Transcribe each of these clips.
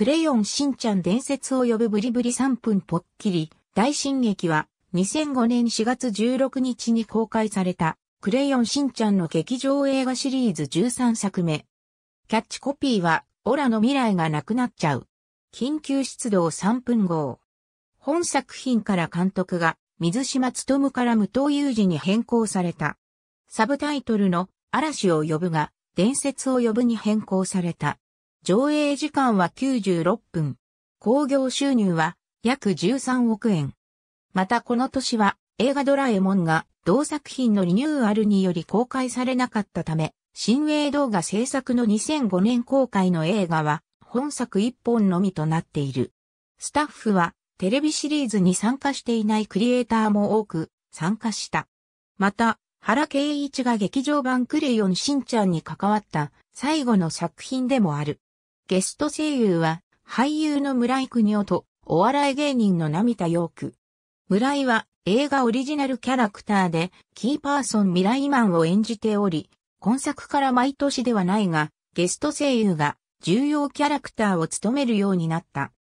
クレヨンしんちゃん伝説を呼ぶブリブリ3分ぽっきり、大進撃は、2005年4月16日に公開された、クレヨンしんちゃんの劇場映画シリーズ13作目。キャッチコピーは、オラの未来がなくなっちゃう。緊急出動3分後。本作品から監督が、水島努から無藤有二に変更された。サブタイトルの、嵐を呼ぶが、伝説を呼ぶに変更された。上映時間は96分。興行収入は約13億円。またこの年は映画ドラえもんが同作品のリニューアルにより公開されなかったため、新映動画制作の2005年公開の映画は本作一本のみとなっている。スタッフはテレビシリーズに参加していないクリエイターも多く参加した。また、原敬一が劇場版クレヨンしんちゃんに関わった最後の作品でもある。ゲスト声優は、俳優の村井邦夫と、お笑い芸人の並田陽村井は、映画オリジナルキャラクターで、キーパーソンミライマンを演じており、今作から毎年ではないが、ゲスト声優が、重要キャラクターを務めるようになった。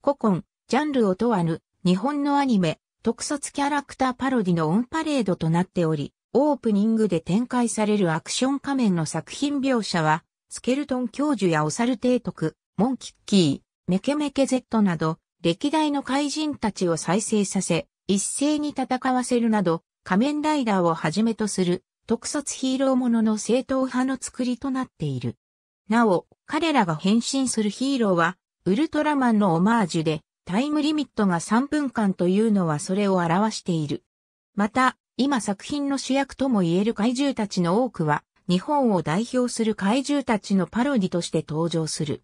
古今、ジャンルを問わぬ、日本のアニメ、特撮キャラクターパロディのオンパレードとなっており、オープニングで展開されるアクション仮面の作品描写は、スケルトン教授やオサル提督、モンキッキー、メケメケ Z など、歴代の怪人たちを再生させ、一斉に戦わせるなど、仮面ライダーをはじめとする特撮ヒーローものの正統派の作りとなっている。なお、彼らが変身するヒーローは、ウルトラマンのオマージュで、タイムリミットが3分間というのはそれを表している。また、今作品の主役とも言える怪獣たちの多くは、日本を代表する怪獣たちのパロディとして登場する。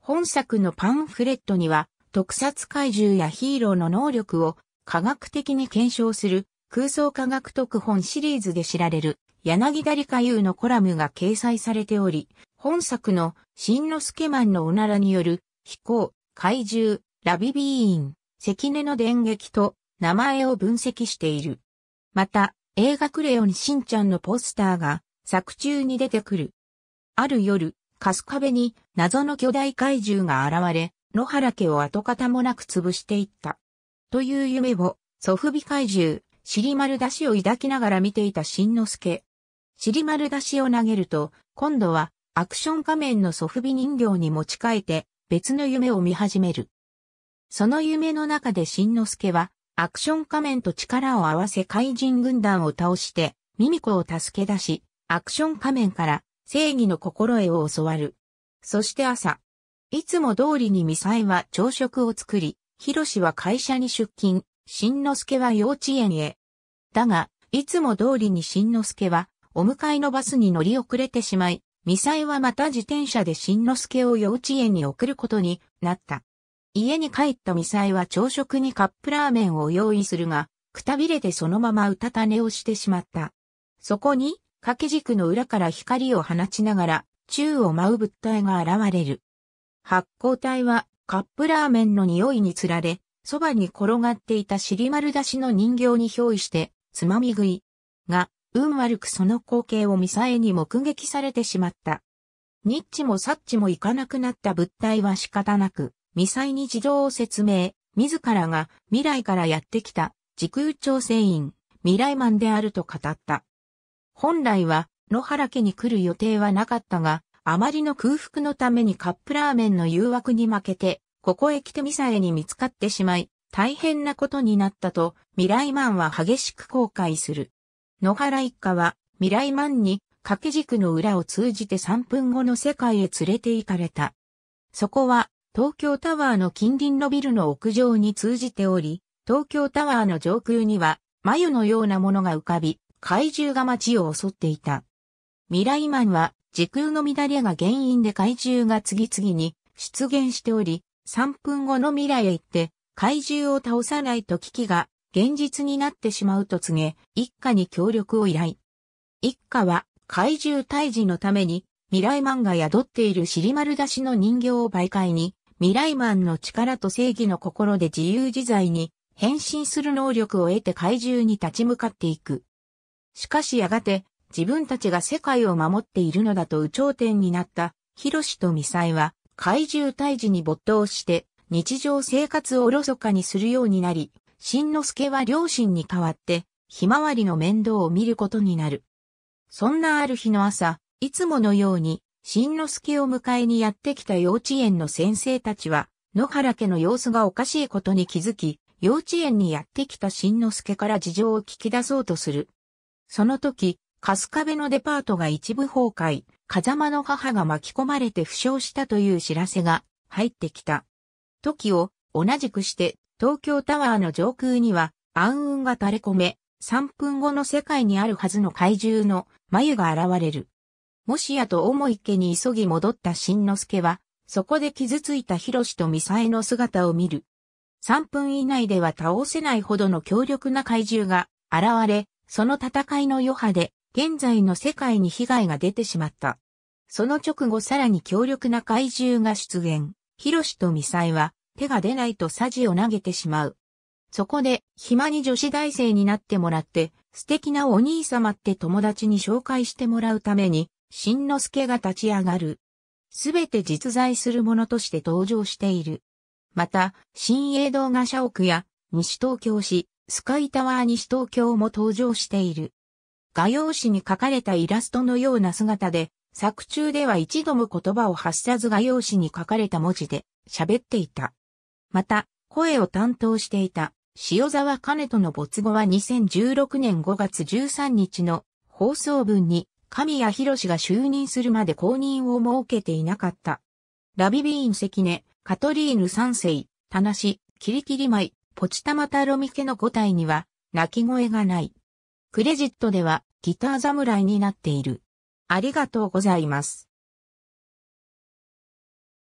本作のパンフレットには、特撮怪獣やヒーローの能力を科学的に検証する空想科学特本シリーズで知られる柳田理香優のコラムが掲載されており、本作の新之助マンのおならによる飛行、怪獣、ラビビーン、関根の電撃と名前を分析している。また、映画クレヨンしんちゃんのポスターが作中に出てくる。ある夜、カスベに謎の巨大怪獣が現れ、野原家を跡形もなく潰していった。という夢を、祖父美怪獣、尻丸出しを抱きながら見ていた新之助。尻丸出しを投げると、今度はアクション仮面の祖父美人形に持ち替えて別の夢を見始める。その夢の中で新之助はアクション仮面と力を合わせ怪人軍団を倒してミミコを助け出し、アクション仮面から正義の心得を教わる。そして朝。いつも通りにミサイは朝食を作り、ヒロシは会社に出勤、しんのすけは幼稚園へ。だが、いつも通りにしんのすけは、お迎えのバスに乗り遅れてしまい、ミサイはまた自転車でしんのすけを幼稚園に送ることになった。家に帰ったミサイは朝食にカップラーメンを用意するが、くたびれてそのままうたた寝をしてしまった。そこに、掛け軸の裏から光を放ちながら、宙を舞う物体が現れる。発光体はカップラーメンの匂いにつられ、そばに転がっていた尻丸出しの人形に憑依して、つまみ食い。が、運悪くその光景をミサエに目撃されてしまった。ニッチもサッチもいかなくなった物体は仕方なく、ミサイに自動を説明、自らが未来からやってきた時空調整員、未来マンであると語った。本来は野原家に来る予定はなかったが、あまりの空腹のためにカップラーメンの誘惑に負けて、ここへ来てミサエに見つかってしまい、大変なことになったと、ミライマンは激しく後悔する。野原一家は、ミライマンに掛け軸の裏を通じて3分後の世界へ連れて行かれた。そこは、東京タワーの近隣のビルの屋上に通じており、東京タワーの上空には、眉のようなものが浮かび、怪獣が街を襲っていた。未来マンは時空の乱れが原因で怪獣が次々に出現しており、3分後の未来へ行って怪獣を倒さないと危機が現実になってしまうと告げ、一家に協力を依頼。一家は怪獣退治のために未来マンが宿っているシリマル出しの人形を媒介に、未来マンの力と正義の心で自由自在に変身する能力を得て怪獣に立ち向かっていく。しかしやがて、自分たちが世界を守っているのだと有頂天になった、広志とミサイは、怪獣退治に没頭して、日常生活をおろそかにするようになり、新之助は両親に代わって、ひまわりの面倒を見ることになる。そんなある日の朝、いつものように、新之助を迎えにやってきた幼稚園の先生たちは、野原家の様子がおかしいことに気づき、幼稚園にやってきた新之助から事情を聞き出そうとする。その時、春日部のデパートが一部崩壊、風間の母が巻き込まれて負傷したという知らせが入ってきた。時を同じくして東京タワーの上空には暗雲が垂れ込め、3分後の世界にあるはずの怪獣の眉が現れる。もしやと思いけに急ぎ戻った新之助は、そこで傷ついた広志とミサエの姿を見る。3分以内では倒せないほどの強力な怪獣が現れ、その戦いの余波で、現在の世界に被害が出てしまった。その直後さらに強力な怪獣が出現。ヒロシとミサイは、手が出ないとサジを投げてしまう。そこで、暇に女子大生になってもらって、素敵なお兄様って友達に紹介してもらうために、しんのすけが立ち上がる。すべて実在するものとして登場している。また、新栄動画社屋や、西東京市、スカイタワー西東京も登場している。画用紙に書かれたイラストのような姿で、作中では一度も言葉を発さず画用紙に書かれた文字で喋っていた。また、声を担当していた塩沢兼人の没後は2016年5月13日の放送分に神谷博士が就任するまで公認を設けていなかった。ラビビーン関根、カトリーヌ三世、田無、キリキリ舞、ポチタマタロミケの5体には、鳴き声がない。クレジットでは、ギター侍になっている。ありがとうございます。